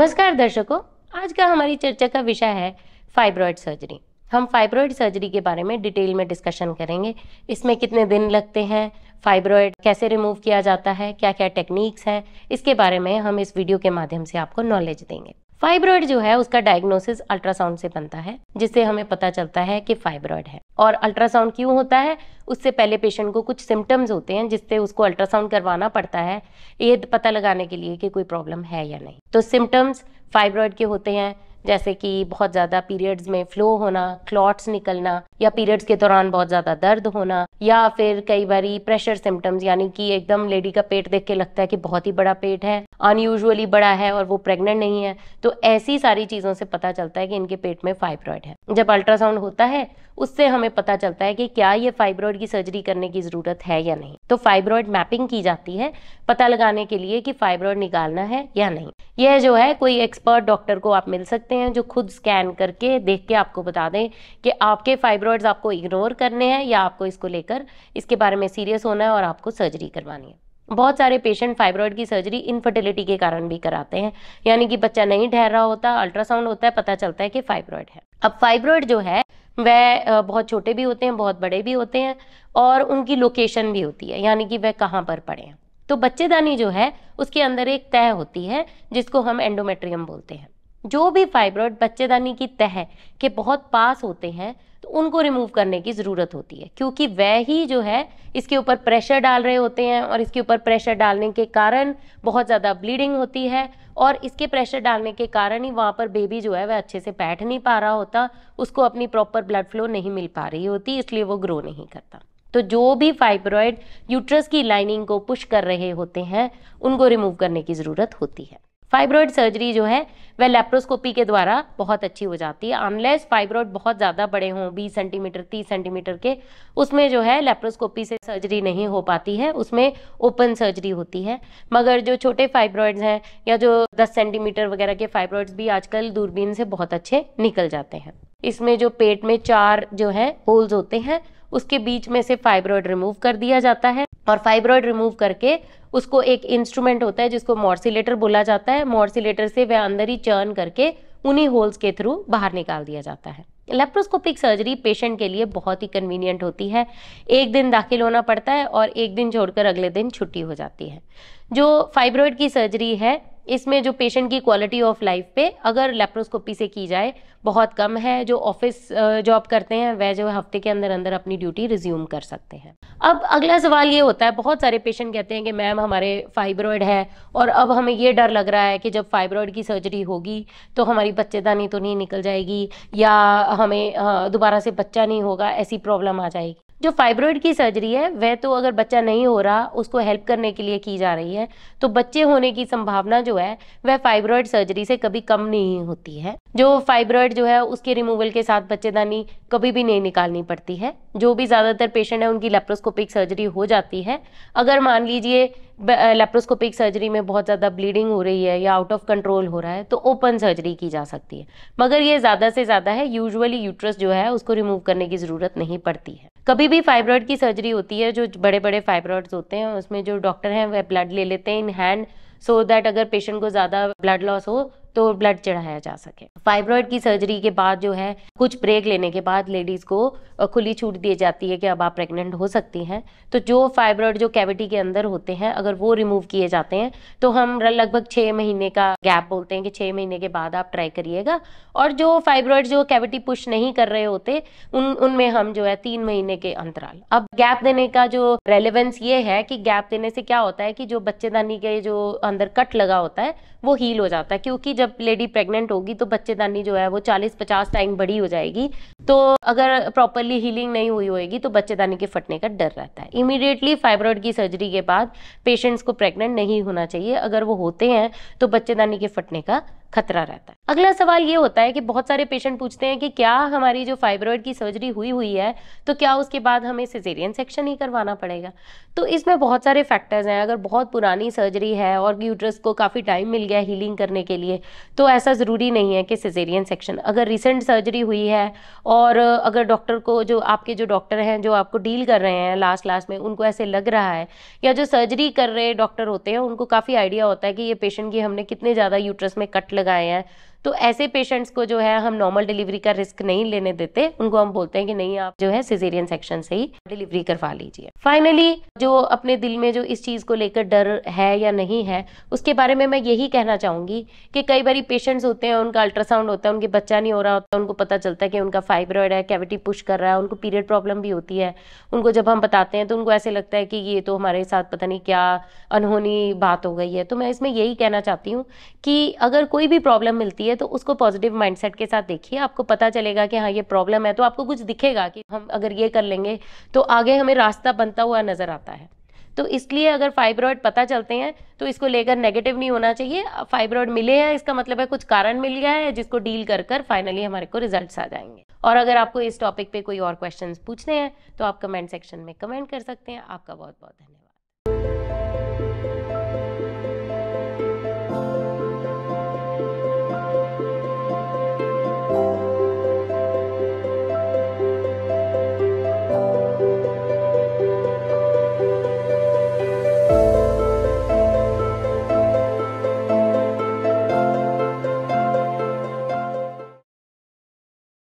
नमस्कार दर्शकों आज का हमारी चर्चा का विषय है फाइब्रॉइड सर्जरी हम फाइब्रॉइड सर्जरी के बारे में डिटेल में डिस्कशन करेंगे इसमें कितने दिन लगते हैं फाइब्रॉइड कैसे रिमूव किया जाता है क्या क्या टेक्निक्स हैं इसके बारे में हम इस वीडियो के माध्यम से आपको नॉलेज देंगे फाइब्रॉइड जो है उसका डायग्नोसिस अल्ट्रासाउंड से बनता है जिससे हमें पता चलता है कि फाइब्रॉइड है और अल्ट्रासाउंड क्यों होता है उससे पहले पेशेंट को कुछ सिम्टम्स होते हैं जिससे उसको अल्ट्रासाउंड करवाना पड़ता है ये पता लगाने के लिए कि कोई प्रॉब्लम है या नहीं तो सिम्टम्स फाइब्रॉइड के होते हैं जैसे कि बहुत ज़्यादा पीरियड्स में फ्लो होना क्लॉट्स निकलना या पीरियड्स के दौरान बहुत ज़्यादा दर्द होना या फिर कई बार प्रेशर सिम्टम्स यानी कि एकदम लेडी का पेट देख के लगता है कि बहुत ही बड़ा पेट है अनयूजअली बड़ा है और वो प्रेग्नेंट नहीं है तो ऐसी सारी चीज़ों से पता चलता है कि इनके पेट में फाइब्रॉयड है जब अल्ट्रासाउंड होता है उससे हमें पता चलता है कि क्या ये फाइब्रॉयड की सर्जरी करने की ज़रूरत है या नहीं तो फाइब्रॉयड मैपिंग की जाती है पता लगाने के लिए कि फाइब्रॉयड निकालना है या नहीं यह जो है कोई एक्सपर्ट डॉक्टर को आप मिल सकते हैं जो खुद स्कैन करके देख के आपको बता दें कि आपके फाइब्रॉयड्स आपको इग्नोर करने हैं या आपको इसको लेकर इसके बारे में सीरियस होना है और आपको सर्जरी करवानी है बहुत सारे पेशेंट फाइब्रॉइड की सर्जरी इनफर्टिलिटी के कारण भी कराते हैं यानी कि बच्चा नहीं ठहर रहा होता अल्ट्रासाउंड होता है पता चलता है कि फाइब्रॉइड है अब फाइब्रॉइड जो है वह बहुत छोटे भी होते हैं बहुत बड़े भी होते हैं और उनकी लोकेशन भी होती है यानी कि वह कहाँ पर पड़े हैं तो बच्चेदानी जो है उसके अंदर एक तय होती है जिसको हम एंडोमेट्रियम बोलते हैं जो भी फाइब्रॉइड बच्चेदानी की तह के बहुत पास होते हैं तो उनको रिमूव करने की ज़रूरत होती है क्योंकि वह ही जो है इसके ऊपर प्रेशर डाल रहे होते हैं और इसके ऊपर प्रेशर डालने के कारण बहुत ज़्यादा ब्लीडिंग होती है और इसके प्रेशर डालने के कारण ही वहाँ पर बेबी जो है वह अच्छे से बैठ नहीं पा रहा होता उसको अपनी प्रॉपर ब्लड फ्लो नहीं मिल पा रही होती इसलिए वो ग्रो नहीं करता तो जो भी फाइब्रॉइड यूट्रस की लाइनिंग को पुश कर रहे होते हैं उनको रिमूव करने की ज़रूरत होती है फाइब्रॉइड सर्जरी जो है वह लेप्रोस्कोपी के द्वारा बहुत अच्छी हो जाती है अनलेस फाइब्रॉइड बहुत ज़्यादा बड़े हों बीस सेंटीमीटर तीस सेंटीमीटर के उसमें जो है लेप्रोस्कोपी से सर्जरी नहीं हो पाती है उसमें ओपन सर्जरी होती है मगर जो छोटे फाइब्रॉइड्स हैं या जो दस सेंटीमीटर वगैरह के फाइब्रॉइड्स भी आजकल दूरबीन से बहुत अच्छे निकल जाते हैं इसमें जो पेट में चार जो है होल्स होते हैं उसके बीच में से फाइब्रॉयड रिमूव कर दिया जाता है और फाइब्रॉयड रिमूव करके उसको एक इंस्ट्रूमेंट होता है जिसको मॉर्सिलेटर बोला जाता है मॉर्सिलेटर से वह अंदर ही चर्न करके उन्हीं होल्स के थ्रू बाहर निकाल दिया जाता है लेप्रोस्कोपिक सर्जरी पेशेंट के लिए बहुत ही कन्वीनियंट होती है एक दिन दाखिल होना पड़ता है और एक दिन छोड़कर अगले दिन छुट्टी हो जाती है जो फाइब्रॉयड की सर्जरी है इसमें जो पेशेंट की क्वालिटी ऑफ लाइफ पे अगर लेप्रोस्कोपी से की जाए बहुत कम है जो ऑफिस जॉब करते हैं वह जो हफ्ते के अंदर अंदर अपनी ड्यूटी रिज्यूम कर सकते हैं अब अगला सवाल ये होता है बहुत सारे पेशेंट कहते हैं कि मैम हमारे फाइब्रॉयड है और अब हमें ये डर लग रहा है कि जब फाइब्रॉयड की सर्जरी होगी तो हमारी बच्चेदानी तो नहीं निकल जाएगी या हमें दोबारा से बच्चा नहीं होगा ऐसी प्रॉब्लम आ जाएगी जो फाइब्रॉइड की सर्जरी है वह तो अगर बच्चा नहीं हो रहा उसको हेल्प करने के लिए की जा रही है तो बच्चे होने की संभावना जो है वह फाइब्रॉइड सर्जरी से कभी कम नहीं होती है जो फाइब्रॉइड जो है उसके रिमूवल के साथ बच्चेदानी कभी भी नहीं निकालनी पड़ती है जो भी ज़्यादातर पेशेंट है उनकी लेप्रोस्कोपिक सर्जरी हो जाती है अगर मान लीजिए लेप्रोस्कोपिक सर्जरी में बहुत ज़्यादा ब्लीडिंग हो रही है या आउट ऑफ कंट्रोल हो रहा है तो ओपन सर्जरी की जा सकती है मगर ये ज़्यादा से ज़्यादा है यूजुअली यूट्रस जो है उसको रिमूव करने की ज़रूरत नहीं पड़ती है कभी भी फाइब्रॉइड की सर्जरी होती है जो बड़े बड़े फाइब्रॉइड्स होते हैं उसमें जो डॉक्टर हैं वह ब्लड ले लेते हैं इन हैंड सो दैट अगर पेशेंट को ज़्यादा ब्लड लॉस हो तो ब्लड चढ़ाया जा सके फाइब्रॉयड की सर्जरी के बाद जो है कुछ ब्रेक लेने के बाद लेडीज़ को खुली छूट दी जाती है कि अब आप प्रेग्नेंट हो सकती हैं तो जो फाइब्रॉयड जो कैविटी के अंदर होते हैं अगर वो रिमूव किए जाते हैं तो हम लगभग छः महीने का गैप बोलते हैं कि छः महीने के बाद आप ट्राई करिएगा और जो फाइब्रॉयड जो कैविटी पुश नहीं कर रहे होते उन उनमें हम जो है तीन महीने के अंतराल अब गैप देने का जो रेलिवेंस ये है कि गैप देने से क्या होता है कि जो बच्चेदानी के जो अंदर कट लगा होता है वो हील हो जाता है क्योंकि जब लेडी प्रेग्नेंट होगी तो बच्चेदानी जो है वो चालीस पचास टाइम बड़ी हो जाएगी तो अगर प्रॉपरली हीलिंग नहीं हुई होगी तो बच्चेदानी के फटने का डर रहता है इमीडिएटली फाइब्रॉइड की सर्जरी के बाद पेशेंट्स को प्रेग्नेंट नहीं होना चाहिए अगर वो होते हैं तो बच्चेदानी के फटने का खतरा रहता है अगला सवाल ये होता है कि बहुत सारे पेशेंट पूछते हैं कि क्या हमारी जो फाइब्रॉइड की सर्जरी हुई हुई है तो क्या उसके बाद हमें सिजेरियन सेक्शन ही करवाना पड़ेगा तो इसमें बहुत सारे फैक्टर्स हैं अगर बहुत पुरानी सर्जरी है और यूट्रस को काफ़ी टाइम मिल गया हीलिंग करने के लिए तो ऐसा ज़रूरी नहीं है कि सिजेरियन सेक्शन अगर रिसेंट सर्जरी हुई है और और अगर डॉक्टर को जो आपके जो डॉक्टर हैं जो आपको डील कर रहे हैं लास्ट लास्ट में उनको ऐसे लग रहा है या जो सर्जरी कर रहे डॉक्टर होते हैं उनको काफ़ी आइडिया होता है कि ये पेशेंट की हमने कितने ज़्यादा यूट्रस में कट लगाए हैं तो ऐसे पेशेंट्स को जो है हम नॉर्मल डिलीवरी का रिस्क नहीं लेने देते उनको हम बोलते हैं कि नहीं आप जो है सिजेरियन सेक्शन से ही डिलीवरी करवा लीजिए फाइनली जो अपने दिल में जो इस चीज़ को लेकर डर है या नहीं है उसके बारे में मैं यही कहना चाहूंगी कि कई बार पेशेंट्स होते हैं उनका अल्ट्रासाउंड होता है उनके बच्चा नहीं हो रहा होता उनको पता चलता है कि उनका फाइब्रॉइड है कैविटी पुश कर रहा है उनको पीरियड प्रॉब्लम भी होती है उनको जब हम बताते हैं तो उनको ऐसे लगता है कि ये तो हमारे साथ पता नहीं क्या अनहोनी बात हो गई है तो मैं इसमें यही कहना चाहती हूँ कि अगर कोई भी प्रॉब्लम मिलती है है तो उसको पॉजिटिव माइंडसेट के साथ देखिए आपको पता चलेगा कि हाँ ये प्रॉब्लम है तो आपको कुछ दिखेगा कि हम अगर ये कर लेंगे तो आगे हमें रास्ता बनता हुआ नज़र आता है तो इसलिए अगर फाइब्रॉइड पता चलते हैं तो इसको लेकर नेगेटिव नहीं होना चाहिए फाइब्रॉइड मिले हैं इसका मतलब है कुछ कारण मिल गया है जिसको डील कर कर फाइनली हमारे को रिजल्ट्स आ जाएंगे और अगर आपको इस टॉपिक पे कोई और क्वेश्चंस पूछने हैं तो आप कमेंट सेक्शन में कमेंट कर सकते हैं आपका बहुत बहुत धन्यवाद